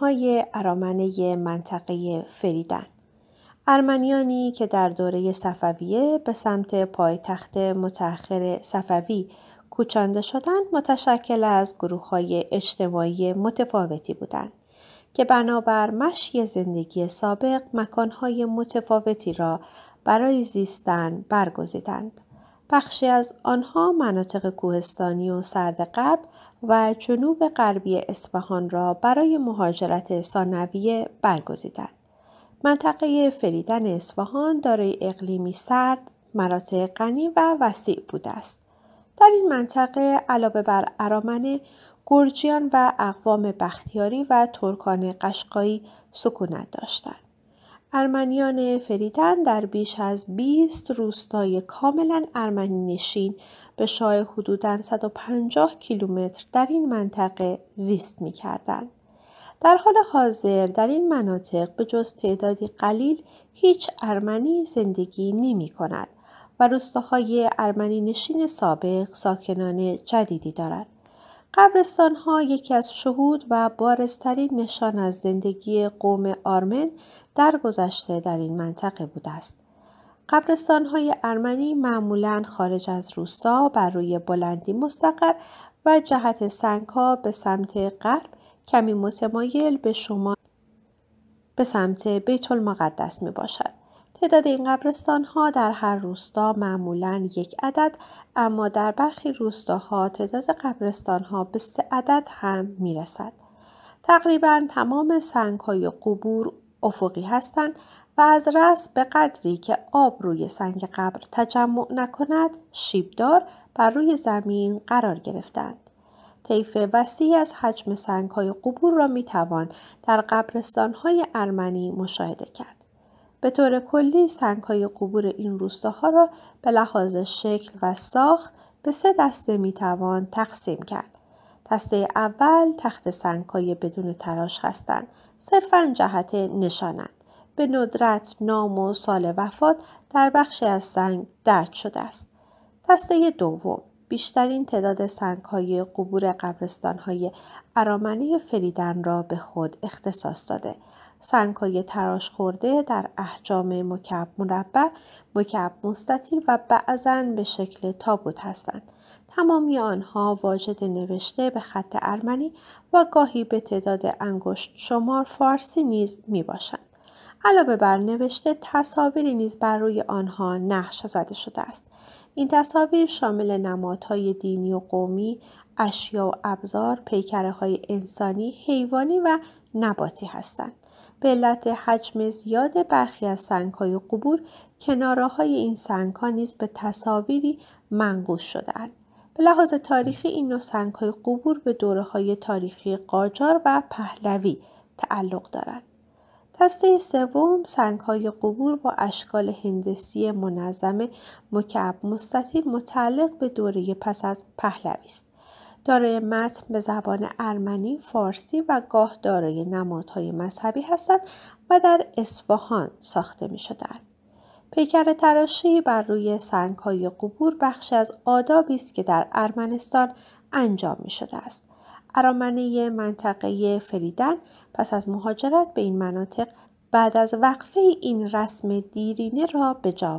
های ارامنه منطقه فریدن ارمنیانی که در دوره صفویه به سمت پایتخت متأخر صفوی کوچانده شدند متشکل از گروه های اجتماعی متفاوتی بودند که بنابر مشی زندگی سابق مکانهای متفاوتی را برای زیستن برگزیدند. بخشی از آنها مناطق کوهستانی و سرد غرب و جنوب غربی اصفهان را برای مهاجرت ثانویه برگزیدند. منطقه فریدن اصفهان دارای اقلیمی سرد، مراتع غنی و وسیع بوده است. در این منطقه علاوه بر ارامنه، گرجیان و اقوام بختیاری و ترکان قشقایی سکونت داشتند. ارمنیان فریدن در بیش از 20 روستای کاملا ارمنی نشین به شاه حدوداً 150 کیلومتر در این منطقه زیست می کردن. در حال حاضر در این مناطق به جز تعدادی قلیل هیچ ارمنی زندگی نمی کند و روستاهای ارمنی نشین سابق ساکنان جدیدی دارد. قبرستان ها یکی از شهود و بارزترین نشان از زندگی قوم آرمن در گذشته در این منطقه بوده است. قبرستان های ارمنی معمولا خارج از روستا بر روی بلندی مستقر و جهت سنگ ها به سمت غرب کمی متمایل به شما به سمت بیت المقدس می باشد. تعداد این قبرستان ها در هر روستا معمولا یک عدد اما در برخی روستاها تعداد قبرستان ها به سه عدد هم میرسد. تقریبا تمام سنگ های قبور افقی هستند و از رس به قدری که آب روی سنگ قبر تجمع نکند شیبدار بر روی زمین قرار گرفتند. طیف وسیعی از حجم سنگ های قبور را می توان در قبرستان های ارمنی مشاهده کرد. به طور کلی های قبور این روستاها را به لحاظ شکل و ساخت به سه دسته توان تقسیم کرد. دسته اول تخت های بدون تراش هستند صرفا جهت نشانند به ندرت نام و سال وفات در بخشی از سنگ درد شده است دسته دوم بیشترین تعداد سنگهای قبور های ارامنه فریدن را به خود اختصاص داده سنگهای تراش خورده در احجام مکب مربع، مکب مستطیل و بعضا به شکل تابوت هستند. تمامی آنها واجد نوشته به خط ارمنی و گاهی به تعداد انگشت شمار فارسی نیز می باشند. علاوه بر نوشته تصاویری نیز بر روی آنها نقش زده شده است. این تصاویر شامل نمادهای دینی و قومی، اشیا و ابزار، پیکره های انسانی، حیوانی و نباتی هستند. به علت حجم زیاد برخی از سنگهای قبور کناره های این سنگ ها نیز به تصاویری منقوش شدهاند. به لحاظ تاریخی این نوع سنگ های قبور به دوره های تاریخی قاجار و پهلوی تعلق دارند. دسته سوم سنگ های قبور با اشکال هندسی منظم مکعب مستطیل متعلق به دوره پس از پهلوی است. دارای متن به زبان ارمنی، فارسی و گاه دارای نمادهای مذهبی هستند و در اصفهان ساخته می شدند. پیکر تراشی بر روی سنگهای قبور بخشی از آدابی است که در ارمنستان انجام می شده است. ارامنه منطقه فریدن پس از مهاجرت به این مناطق بعد از وقفه این رسم دیرینه را به جا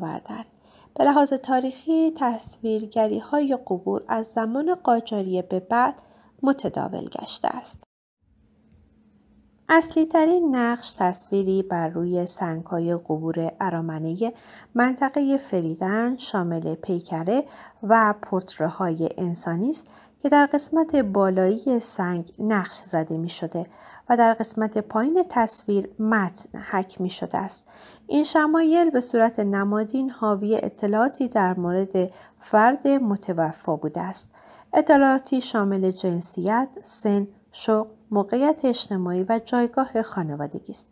به لحاظ تاریخی تصویرگری های قبور از زمان قاجاریه به بعد متداول گشته است. اصلی ترین نقش تصویری بر روی های قبور ارامنه منطقه فریدن شامل پیکره و پورترهای های انسانی است که در قسمت بالایی سنگ نقش زده می شده و در قسمت پایین تصویر متن حک می شده است. این شمایل به صورت نمادین حاوی اطلاعاتی در مورد فرد متوفا بوده است. اطلاعاتی شامل جنسیت، سن، شغل، موقعیت اجتماعی و جایگاه خانوادگی است.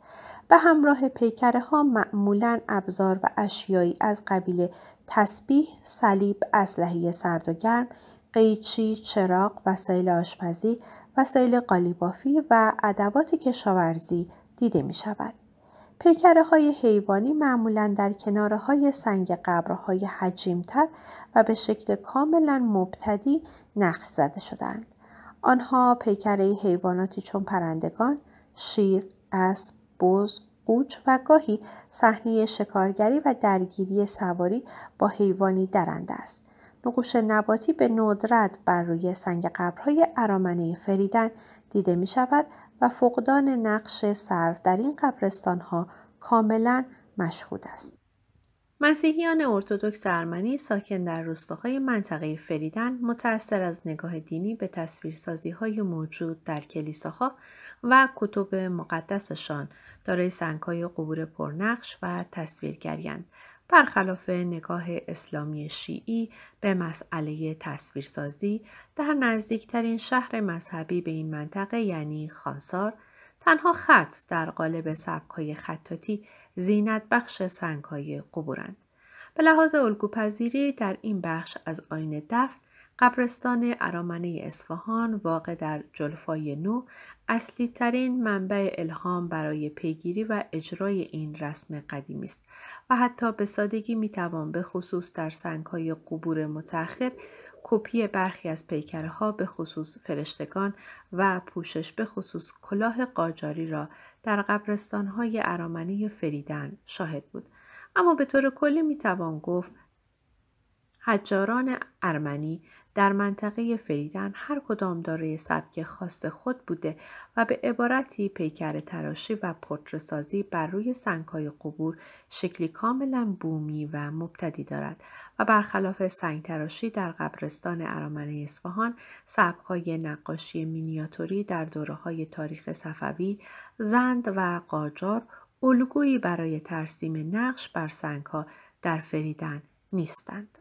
به همراه پیکره ها معمولا ابزار و اشیایی از قبیل تسبیح، صلیب، اسلحه سرد و گرم، قیچی، چراغ، وسایل آشپزی، وسایل قالیبافی و ادوات کشاورزی دیده می شود. پیکره های حیوانی معمولا در کناره های سنگ قبرهای حجیمتر و به شکل کاملا مبتدی نقش زده شدند. آنها پیکره حیواناتی چون پرندگان، شیر، اسب، بز، قوچ و گاهی صحنه شکارگری و درگیری سواری با حیوانی درنده است. نقوش نباتی به ندرت بر روی سنگ قبرهای ارامنه فریدن دیده می شود و فقدان نقش سرف در این قبرستانها کاملا مشهود است. مسیحیان ارتودکس ارمنی ساکن در روستاهای منطقه فریدن متأثر از نگاه دینی به تصویرسازی های موجود در کلیساها و کتب مقدسشان دارای سنگهای قبور پرنقش و تصویرگریند برخلاف نگاه اسلامی شیعی به مسئله تصویرسازی در نزدیکترین شهر مذهبی به این منطقه یعنی خانسار تنها خط در قالب سبکهای خطاتی زینت بخش سنگهای قبورند. به لحاظ الگوپذیری در این بخش از آین دفت قبرستان ارامنه اصفهان واقع در جلفای نو اصلی ترین منبع الهام برای پیگیری و اجرای این رسم قدیمی است و حتی به سادگی میتوان به خصوص در سنگهای قبور متأخر کپی برخی از پیکرها به خصوص فرشتگان و پوشش به خصوص کلاه قاجاری را در قبرستانهای ارامنه فریدن شاهد بود اما به طور کلی میتوان گفت حجاران ارمنی در منطقه فریدن هر کدام دارای سبک خاص خود بوده و به عبارتی پیکر تراشی و پورترسازی بر روی سنگهای قبور شکلی کاملا بومی و مبتدی دارد و برخلاف سنگ تراشی در قبرستان ارامنه اصفهان سبکهای نقاشی مینیاتوری در دوره های تاریخ صفوی زند و قاجار الگویی برای ترسیم نقش بر سنگها در فریدن نیستند.